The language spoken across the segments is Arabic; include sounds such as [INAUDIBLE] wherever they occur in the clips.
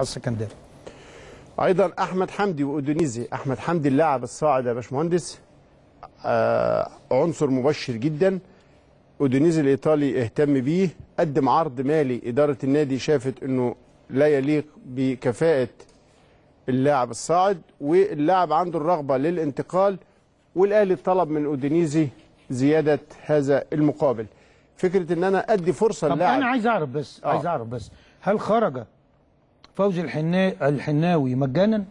السكندري ايضا احمد حمدي واندونيزي احمد حمدي اللاعب الصاعد يا باشمهندس آه عنصر مبشر جدا اندونيزي الايطالي اهتم بيه قدم عرض مالي اداره النادي شافت انه لا يليق بكفاءه اللاعب الصاعد واللاعب عنده الرغبه للانتقال والاهلي طلب من اودونيزي زياده هذا المقابل فكره ان انا ادي فرصه للاعب انا عايز اعرف بس آه. عايز اعرف بس هل خرج فوزي الحنا... الحناوي مجانا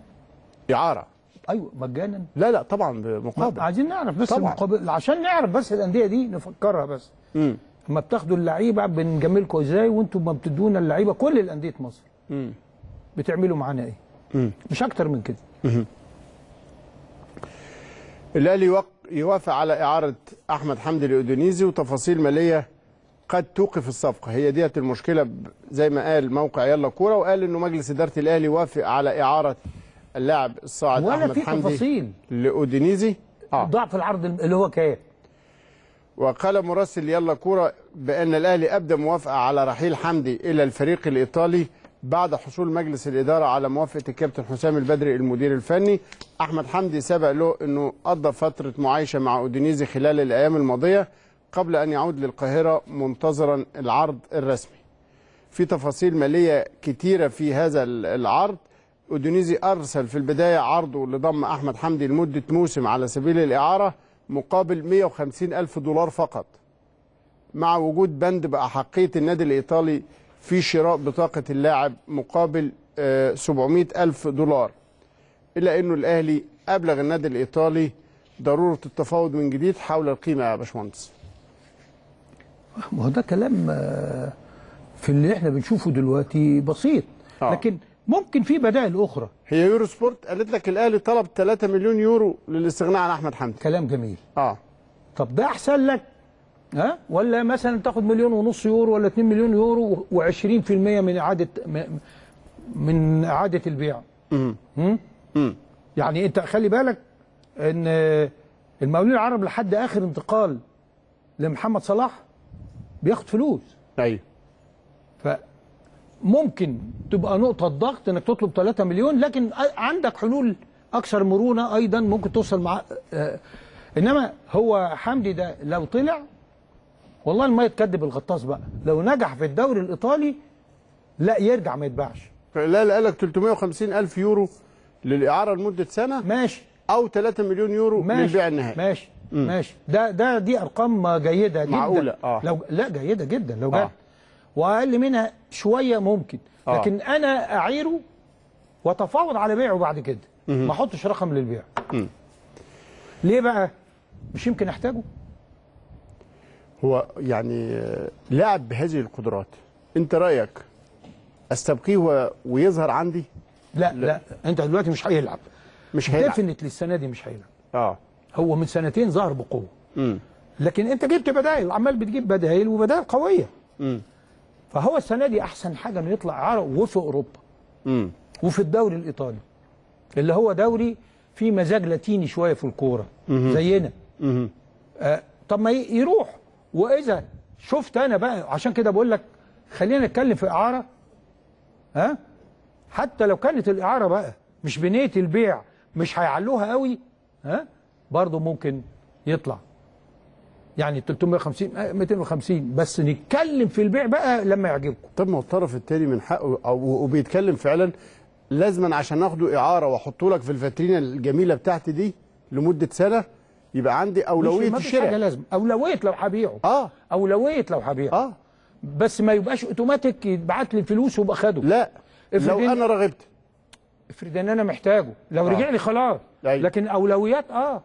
إعارة أيوه مجانا لا لا طبعا بمقابل عايزين نعرف بس طبعا. المقابل عشان نعرف بس الأندية دي نفكرها بس امم اما بتاخدوا اللعيبه بنجاملكم ازاي وانتم ما بتدونا اللعيبه كل الانديه مصر امم بتعملوا معانا ايه مم. مش اكتر من كده الاهلي يوافق على اعاره احمد حمدي الاندونيسي وتفاصيل ماليه قد توقف الصفقه هي ديت المشكله زي ما قال موقع يلا كوره وقال انه مجلس اداره الاهلي وافق على اعاره اللاعب الصاعد احمد حمدي تفاصيل لاودينيزي آه. ضعف العرض اللي هو كان وقال مراسل يلا كوره بان الاهلي ابدى موافقه على رحيل حمدي الى الفريق الايطالي بعد حصول مجلس الاداره على موافقه الكابتن حسام البدري المدير الفني احمد حمدي سبق له انه قضى فتره معايشه مع اودينيزي خلال الايام الماضيه قبل أن يعود للقاهرة منتظرا العرض الرسمي في تفاصيل مالية كتيرة في هذا العرض أودونيزي أرسل في البداية عرضه لضم أحمد حمدي لمدة موسم على سبيل الإعارة مقابل 150 ألف دولار فقط مع وجود بند بأحقية النادي الإيطالي في شراء بطاقة اللاعب مقابل 700 آه، ألف دولار إلا أنه الأهلي أبلغ النادي الإيطالي ضرورة التفاوض من جديد حول القيمة يا باشمهندس ما هو ده كلام آه، في اللي احنا بنشوفه دلوقتي بسيط آه. لكن ممكن في بدائل اخرى هي يورو سبورت قالت لك الاهلي طلب 3 مليون يورو للاستغناء عن احمد حمدي كلام جميل اه طب ده احسن لك ها ولا مثلا تاخد مليون ونص يورو ولا 2 مليون يورو و20% من اعاده من اعاده البيع امم يعني انت خلي بالك ان المقاولين العرب لحد اخر انتقال لمحمد صلاح بياخد فلوس ايوه فممكن تبقى نقطه ضغط انك تطلب 3 مليون لكن عندك حلول اكثر مرونه ايضا ممكن توصل مع آه انما هو حمدي ده لو طلع والله ما يتكدب الغطاس بقى لو نجح في الدوري الايطالي لا يرجع ما يتباعش لا لا قال لك 350 الف يورو للاعاره لمده سنه ماشي او 3 مليون يورو ماشي للبيع النهائي ماشي ماشي ده ده دي ارقام جيده جدا معقوله اه لو لا جيده جدا لو آه. جت آه. واقل منها شويه ممكن آه. لكن انا اعيره واتفاوض على بيعه بعد كده ما احطش رقم للبيع مم. ليه بقى مش يمكن احتاجه هو يعني لاعب بهذه القدرات انت رايك استبقيه ويظهر عندي لا لا, لا. انت دلوقتي مش هيلعب مش هيلعب ديفينتلي السنه دي مش هيلعب اه هو من سنتين ظهر بقوه لكن انت جبت بدائل عمال بتجيب بدائل وبدائل قويه فهو السنه دي احسن حاجه انه يطلع عرق وفي اوروبا وفي الدوري الايطالي اللي هو دوري فيه مزاج لاتيني شويه في الكوره زينا آه طب ما يروح واذا شفت انا بقى عشان كده بقول لك خلينا نتكلم في اعاره ها حتى لو كانت الاعاره بقى مش بنيه البيع مش هيعلوها قوي ها برضه ممكن يطلع يعني 350 250 آه، بس نتكلم في البيع بقى لما يعجبكم طب ما الطرف الثاني من حقه وبيتكلم فعلا لازما عشان اخده اعاره واحطه لك في الفترينه الجميله بتاعتي دي لمده سنه يبقى عندي اولويه الشراء حاجه لازم اولويه لو هبيعه اه اولويه لو هبيعه اه بس ما يبقاش اوتوماتيك يتبعت لي الفلوس وابقى خده لا لو انا رغبت افرض ان انا محتاجه لو آه. رجع لي خلاص أيوه. لكن اولويات اه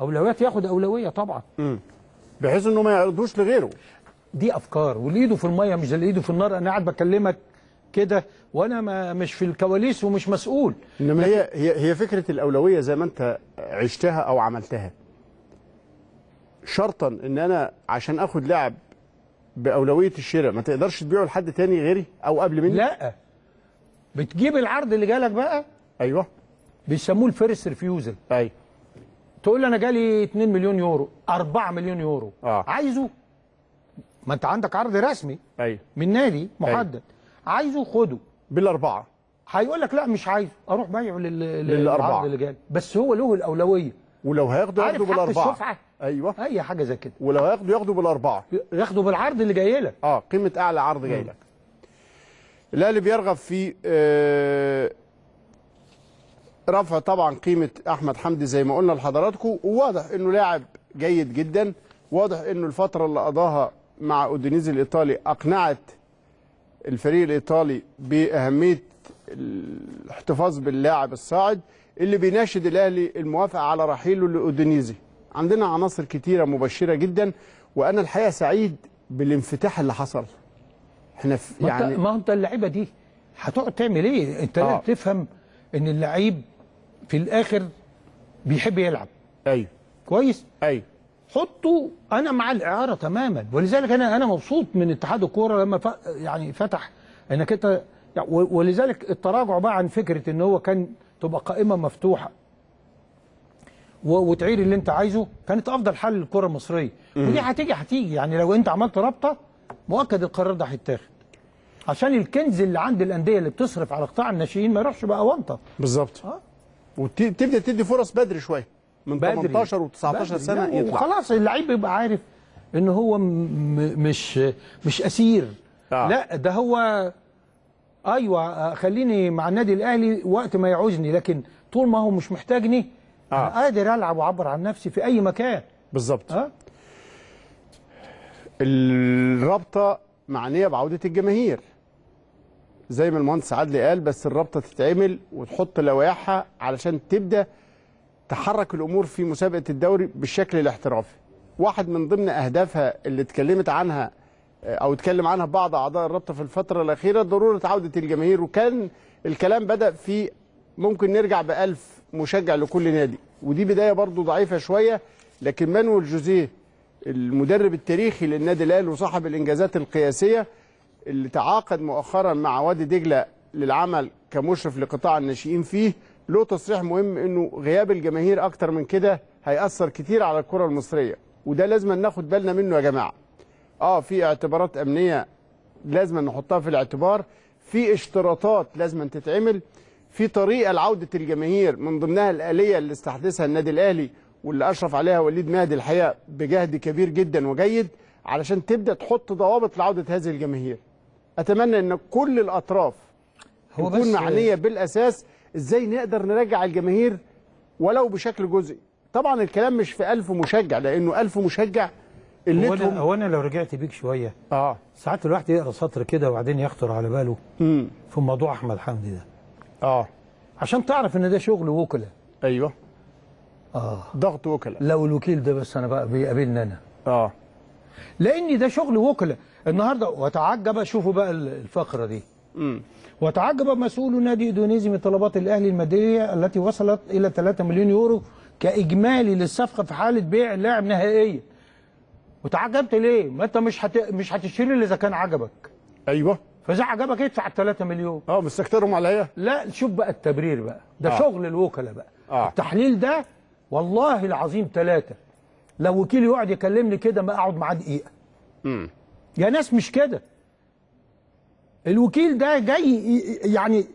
اولويات ياخد اولويه طبعا امم بحيث انه ما يعرضوش لغيره دي افكار واللي ايده في الميه مش اللي ايده في النار انا قاعد بكلمك كده وانا ما مش في الكواليس ومش مسؤول انما هي هي هي فكره الاولويه زي ما انت عشتها او عملتها شرطا ان انا عشان اخد لاعب باولويه الشراء ما تقدرش تبيعه لحد تاني غيري او قبل مني لا بتجيب العرض اللي جالك بقى ايوه بيسموه الفيرست ريفيوزل ايوه تقول لي انا جالي 2 مليون يورو 4 مليون يورو آه. عايزه ما انت عندك عرض رسمي ايوه من نادي محدد أي. عايزه خده بالاربعه هيقول لك لا مش عايزه اروح بايعه لل... للاربعه اللي جالي بس هو له الاولويه ولو هياخده ياخده بالاربعه عارف ايوه اي حاجه زي كده ولو هياخده ياخده بالاربعه ياخده بالعرض اللي جاي لك اه قيمه اعلى عرض جاي لك الاهلي بيرغب في آه رفع طبعا قيمه احمد حمدي زي ما قلنا لحضراتكم وواضح انه لاعب جيد جدا واضح انه الفتره اللي قضاها مع اودينيزي الايطالي اقنعت الفريق الايطالي باهميه الاحتفاظ باللاعب الصاعد اللي بيناشد الاهلي الموافقه على رحيله لاودينيزي عندنا عناصر كتيره مبشره جدا وانا الحقيقه سعيد بالانفتاح اللي حصل احنا في يعني ما انت اللعيبه دي هتقعد تعمل ايه انت آه. تفهم ان اللعيب في الاخر بيحب يلعب ايوه كويس ايوه حطه انا مع الاعاره تماما ولذلك انا انا مبسوط من اتحاد الكوره لما ف... يعني فتح انك انت يعني، ولذلك التراجع بقى عن فكره ان هو كان تبقى قائمه مفتوحه وتعير اللي انت عايزه كانت افضل حل للكره المصريه ودي هتيجي هتيجي يعني لو انت عملت رابطه مؤكد القرار ده هيتاخد عشان الكنز اللي عند الانديه اللي بتصرف على قطاع الناشئين ما يروحش بقى ونطه بالظبط آه؟ وتبدا تدي فرص بدري شويه من بدري 18 و19 سنه يطلع وخلاص اللعيب يبقى عارف ان هو مش مش اسير آه. لا ده هو ايوه خليني مع النادي الاهلي وقت ما يعوزني لكن طول ما هو مش محتاجني آه. انا قادر العب واعبر عن نفسي في اي مكان بالظبط آه؟ الرابطه معنيه بعوده الجماهير زي ما المهندس عدلي قال بس الرابطه تتعمل وتحط لوائحها علشان تبدا تحرك الامور في مسابقه الدوري بالشكل الاحترافي. واحد من ضمن اهدافها اللي اتكلمت عنها آه، او اتكلم عنها بعض اعضاء الرابطه في الفتره الاخيره ضروره عوده الجماهير وكان الكلام بدا في ممكن نرجع ب 1000 مشجع لكل نادي ودي بدايه برضو ضعيفه شويه لكن مانويل جوزيه المدرب التاريخي للنادي الاهلي وصاحب الانجازات القياسيه اللي تعاقد مؤخرا مع وادي دجله للعمل كمشرف لقطاع الناشئين فيه له تصريح مهم انه غياب الجماهير اكتر من كده هيأثر كتير على الكره المصريه وده لازم ناخد بالنا منه يا جماعه اه في اعتبارات امنيه لازم نحطها في الاعتبار في اشتراطات لازم تتعمل في طريقه لعوده الجماهير من ضمنها الاليه اللي استحدثها النادي الاهلي واللي اشرف عليها وليد مهدي الحقيقه بجهد كبير جدا وجيد علشان تبدا تحط ضوابط لعوده هذه الجماهير اتمنى ان كل الاطراف هو تكون معنيه بالاساس ازاي نقدر نرجع الجماهير ولو بشكل جزئي طبعا الكلام مش في 1000 مشجع لانه 1000 مشجع اللي هو هو انا لو رجعت بيك شويه اه ساعات الواحد يقرا سطر كده وبعدين يخطر على باله مم. في موضوع احمد حمدي ده اه عشان تعرف ان ده شغل وكلاء ايوه اه ضغط وكلاء لو الوكيل ده بس انا بقى بيقابلني انا اه لان ده شغل وكله النهارده وتعجب شوفوا بقى الفقره دي امم وتعجب مسؤول نادي اندونيسي من طلبات الاهلي الماديه التي وصلت الى 3 مليون يورو كاجمالي للصفقه في حاله بيع اللاعب نهائيا وتعجبت ليه ما انت مش حت... مش هتشتري الا اذا كان عجبك ايوه فاذا عجبك ادفع ال 3 مليون اه بس اكترهم عليا لا شوف بقى التبرير بقى ده آه. شغل الوكلاء بقى آه. التحليل ده والله العظيم ثلاثه لو وكيل يقعد يكلمني كده ما اقعد معاه دقيقه امم يا ناس مش كده الوكيل ده جاي يعني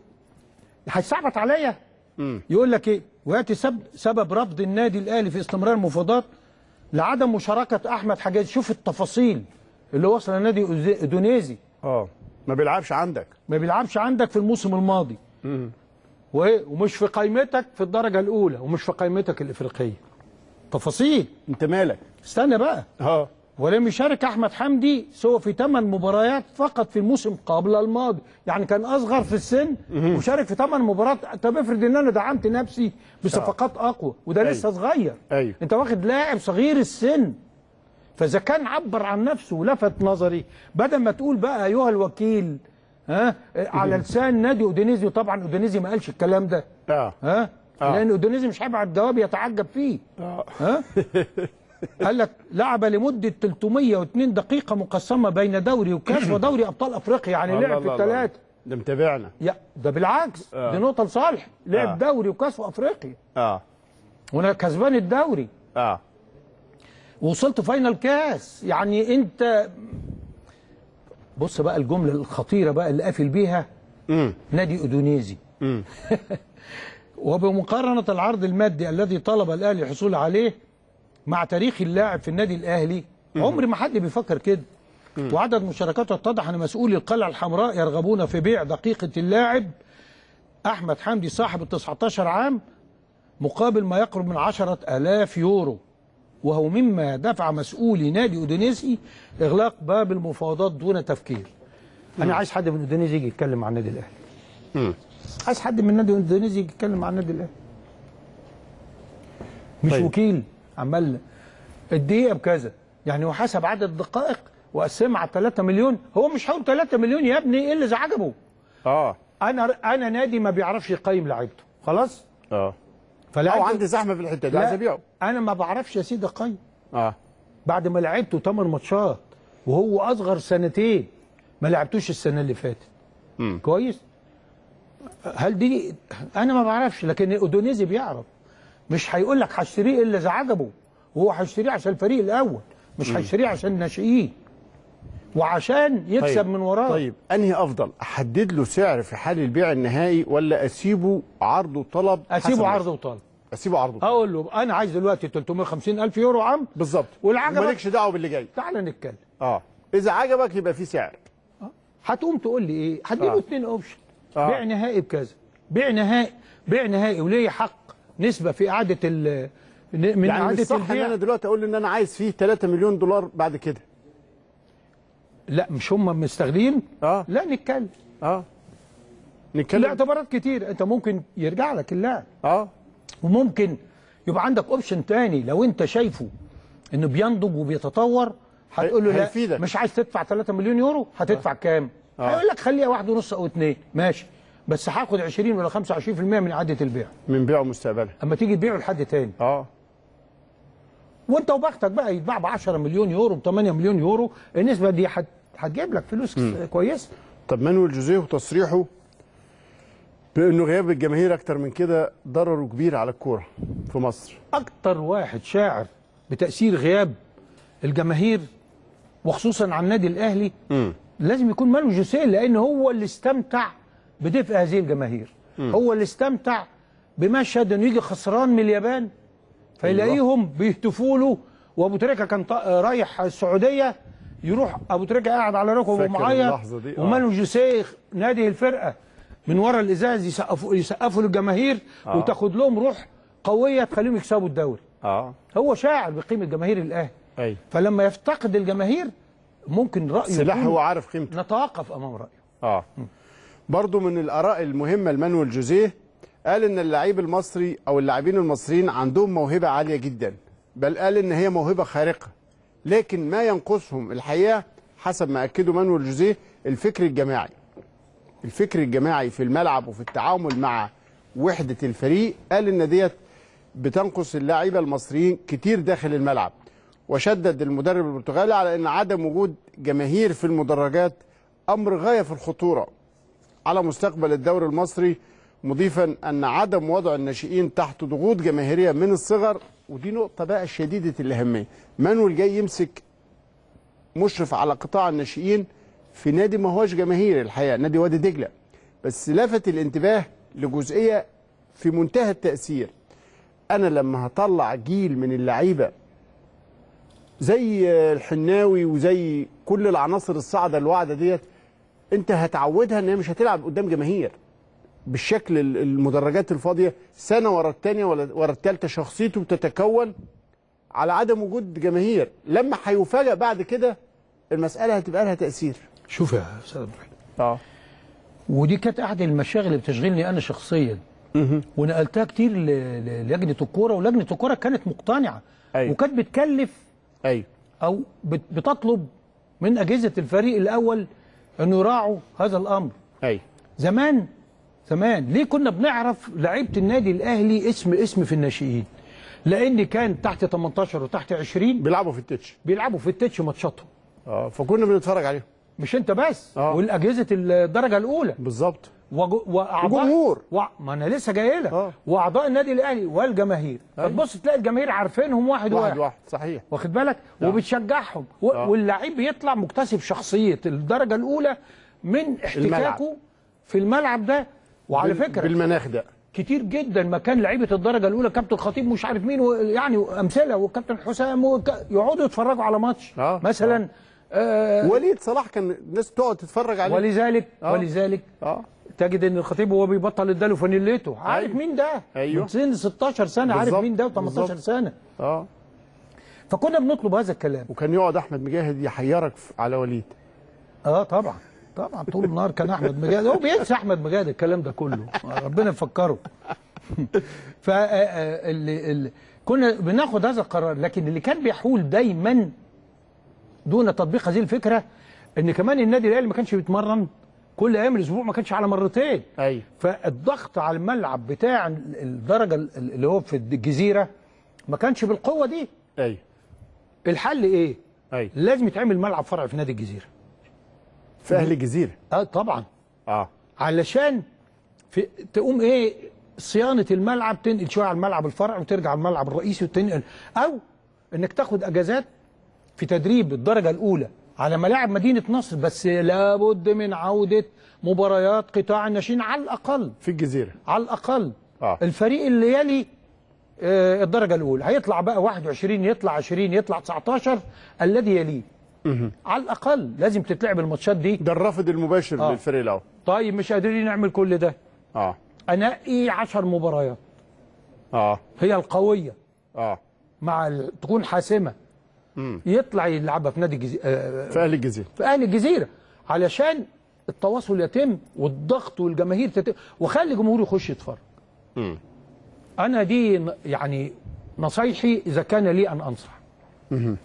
هيصعبط عليا يقول لك ايه وياتي سبب, سبب رفض النادي الاهلي في استمرار المفاوضات لعدم مشاركه احمد حجاز شوف التفاصيل اللي وصل النادي ادونيزي اه ما بيلعبش عندك ما بيلعبش عندك في الموسم الماضي امم وايه ومش في قائمتك في الدرجه الاولى ومش في قائمتك الافريقيه تفاصيل انت مالك استنى بقى اه ولم يشارك احمد حمدي سوى في 8 مباريات فقط في الموسم قبل الماضي يعني كان اصغر في السن وشارك في 8 مباريات طب افرض ان انا دعمت نفسي بصفقات آه. اقوى وده أيوه. لسه صغير أيوه. انت واخد لاعب صغير السن فاذا كان عبر عن نفسه ولفت نظري بدل ما تقول بقى ايها الوكيل ها على لسان نادي اودينيزي وطبعا اودينيزي ما قالش الكلام ده اه ها آه. لان اودينيزي مش هيبعت جواب يتعجب فيه آه. ها [LAUGHS] قال لك لعب لمده 302 دقيقه مقسمه بين دوري وكاس [CLEARS THROAT] ودوري ابطال افريقيا يعني لعب في الثلاثه ده متابعنا يا ده بالعكس آه. دي نقطه لصالح لعب آه. دوري وكاس وافريقيا اه وانا كسبان الدوري اه وصلت فاينل كاس يعني انت بص بقى الجمله الخطيره بقى اللي قافل بيها مم. نادي اودونيزي [LAUGHS] وبمقارنة العرض المادي الذي طلب الأهلي الحصول عليه مع تاريخ اللاعب في النادي الأهلي عمر ما حد بيفكر كده وعدد مشاركاته اتضح أن مسؤولي القلعة الحمراء يرغبون في بيع دقيقة اللاعب أحمد حمدي صاحب ال 19 عام مقابل ما يقرب من 10000 يورو وهو مما دفع مسؤولي نادي أودينيسي إغلاق باب المفاوضات دون تفكير أنا عايز حد من أودينيسي يجي يتكلم عن النادي الأهلي عايز حد من النادي الاندونيسي يتكلم مع النادي الاهلي مش طيب. وكيل عمال الدقيقه بكذا يعني هو حسب عدد الدقائق وقسمها على 3 مليون هو مش حول 3 مليون يا ابني ايه اللي عجبه اه انا انا نادي ما بيعرفش يقيم لعيبته خلاص اه فلاعب او عندي زحمه في الحته دي عايز ابيعه انا ما بعرفش يا سيدي اقيم اه بعد ما لعبته 8 ماتشات وهو اصغر سنتين ما لعبتوش السنه اللي فاتت كويس هل دي انا ما بعرفش لكن الاندونيسي بيعرف مش هيقول لك هشتريه الا اذا عجبه وهو هيشتريه عشان الفريق الاول مش هيشتريه عشان الناشئين وعشان يكسب طيب. من وراه طيب انهي افضل احدد له سعر في حال البيع النهائي ولا اسيبه عرض وطلب اسيبه عرض وطلب اسيبه عرض وطلب اقول له انا عايز دلوقتي 350 الف يورو عم بالظبط والعجبك مالكش دعوه باللي جاي تعالى نتكلم اه اذا عجبك يبقى في سعر هتقوم تقول لي ايه هديله آه. اتنين اوبشن آه. بيع نهائي بكذا بيع نهائي بيع نهائي وليه حق نسبة في إعادة ال من يعني إعادة الصح البيع. إن أنا دلوقتي أقول إن أنا عايز فيه 3 مليون دولار بعد كده لا مش هم مستغلين آه. لا نتكلم آه. نتكلم لاعتبارات كتير أنت ممكن يرجع لك اللاعب آه. وممكن يبقى عندك أوبشن تاني لو أنت شايفه إنه بينضج وبيتطور هتقول له لا مش عايز تدفع 3 مليون يورو هتدفع آه. كام؟ آه. هيقول لك خليها واحد ونص او اثنين ماشي بس هاخد 20 ولا 25% من اعاده البيع من بيعه مستقبلا اما تيجي تبيعه لحد تاني اه وانت وبختك بقى يتباع ب 10 مليون يورو ب 8 مليون يورو النسبه دي هتجيب لك فلوس كويسه طب مانويل جوزيه وتصريحه بانه غياب الجماهير اكتر من كده ضرره كبير على الكوره في مصر اكتر واحد شاعر بتاثير غياب الجماهير وخصوصا على النادي الاهلي لازم يكون مانو جوسيه لان هو اللي استمتع بدفء هذه الجماهير م. هو اللي استمتع بمشهد انه يجي خسران من اليابان فيلاقيهم أيوة. بيهتفوا له وابو تريكه كان رايح السعوديه يروح ابو تريكه قاعد على ركبه ومعيط ومانو جوسيه نادي الفرقه من ورا الازاز يسقفوا يسقفوا للجماهير آه. وتاخد لهم روح قويه تخليهم يكسبوا الدوري اه هو شاعر بقيمه جماهير الاهلي فلما يفتقد الجماهير ممكن رايه سلاح هو عارف قيمته نتوقف امام رايه اه برضه من الاراء المهمه لمانويل جوزيه قال ان اللعيب المصري او اللاعبين المصريين عندهم موهبه عاليه جدا بل قال ان هي موهبه خارقه لكن ما ينقصهم الحقيقه حسب ما اكده مانويل جوزيه الفكر الجماعي الفكر الجماعي في الملعب وفي التعامل مع وحده الفريق قال ان ديت بتنقص اللاعيبه المصريين كتير داخل الملعب وشدد المدرب البرتغالي على أن عدم وجود جماهير في المدرجات أمر غاية في الخطورة على مستقبل الدوري المصري مضيفا أن عدم وضع الناشئين تحت ضغوط جماهيرية من الصغر ودي نقطة بقى شديدة الأهمية مانويل جاي يمسك مشرف على قطاع الناشئين في نادي ما هوش جماهير الحقيقة نادي وادي دجلة بس لفت الانتباه لجزئية في منتهى التأثير أنا لما هطلع جيل من اللعيبة زي الحناوي وزي كل العناصر الصاعده الواعده ديت انت هتعودها ان هي مش هتلعب قدام جماهير بالشكل المدرجات الفاضيه سنه ورا الثانيه ورا الثالثه شخصيته بتتكون على عدم وجود جماهير لما هيفاجئ بعد كده المساله هتبقى لها تاثير شوف يا استاذ ابراهيم اه ودي كانت احد المشاغل اللي بتشغلني انا شخصيا ونقلتها كتير للجنه الكوره ولجنه الكوره كانت مقتنعه أيوة. وكانت بتكلف أيوة. أو بتطلب من أجهزة الفريق الأول انه يراعوا هذا الأمر أيوة. زمان زمان ليه كنا بنعرف لعيبة النادي الأهلي اسم اسم في الناشئين لأن كان تحت 18 وتحت 20 بيلعبوا في التتش بيلعبوا في التتش ماتشاتهم اه فكنا بنتفرج عليهم مش انت بس آه. والاجهزه الدرجه الاولى بالظبط واعضاء جمهور و... ما انا لسه جاي لك آه. واعضاء النادي الاهلي والجماهير فتبص أيوه. تلاقي الجماهير عارفينهم واحد واحد, واحد, صحيح واخد بالك ده. نعم. وبتشجعهم و... آه. واللعيب بيطلع مكتسب شخصيه الدرجه الاولى من احتكاكه في الملعب ده وعلى بال... فكره بالمناخ ده كتير جدا ما كان لعيبه الدرجه الاولى كابتن خطيب مش عارف مين و... يعني امثله والكابتن حسام وك... يقعدوا يتفرجوا على ماتش آه. مثلا آه. آه وليد صلاح كان الناس تقعد تتفرج عليه ولذلك آه. ولذلك آه. تجد ان الخطيب وهو بيبطل اداله فانيلته أيوه. عارف أيوه. مين ده ايوه من سن 16 سنه بالزبط. عارف مين ده و18 سنه اه فكنا بنطلب هذا الكلام وكان يقعد احمد مجاهد يحيرك على وليد اه طبعا طبعا طول النهار كان احمد مجاهد هو بينسى احمد مجاهد الكلام ده كله ربنا يفكره [LAUGHS] ف آه، آه، كنا بناخد هذا القرار لكن اللي كان بيحول دايما دون تطبيق هذه الفكره ان كمان النادي الاهلي ما كانش بيتمرن كل ايام الاسبوع ما كانش على مرتين ايوه فالضغط على الملعب بتاع الدرجه اللي هو في الجزيره ما كانش بالقوه دي ايوه الحل ايه ايوه لازم يتعمل ملعب فرع في نادي الجزيره في اهل الجزيره اه طبعا اه علشان في تقوم ايه صيانه الملعب تنقل شويه على الملعب الفرع وترجع الملعب الرئيسي وتنقل او انك تاخد اجازات في تدريب الدرجه الاولى على ملاعب مدينة نصر بس لابد من عودة مباريات قطاع الناشئين على الأقل في الجزيرة على الأقل آه. الفريق اللي يلي آه الدرجة الأولى هيطلع بقى 21 يطلع 20 يطلع 19 الذي يليه على الأقل لازم تتلعب الماتشات دي ده الرافد المباشر آه. للفريق الأول طيب مش قادرين نعمل كل ده اه أنقي 10 مباريات اه هي القوية اه مع تكون حاسمة مم. يطلع يلعبها في نادي الجزيره آه، في اهلي الجزيره في اهلي الجزيره علشان التواصل يتم والضغط والجماهير تتم وخلي الجمهور يخش يتفرج مم. انا دي يعني نصايحي اذا كان لي ان انصح مم.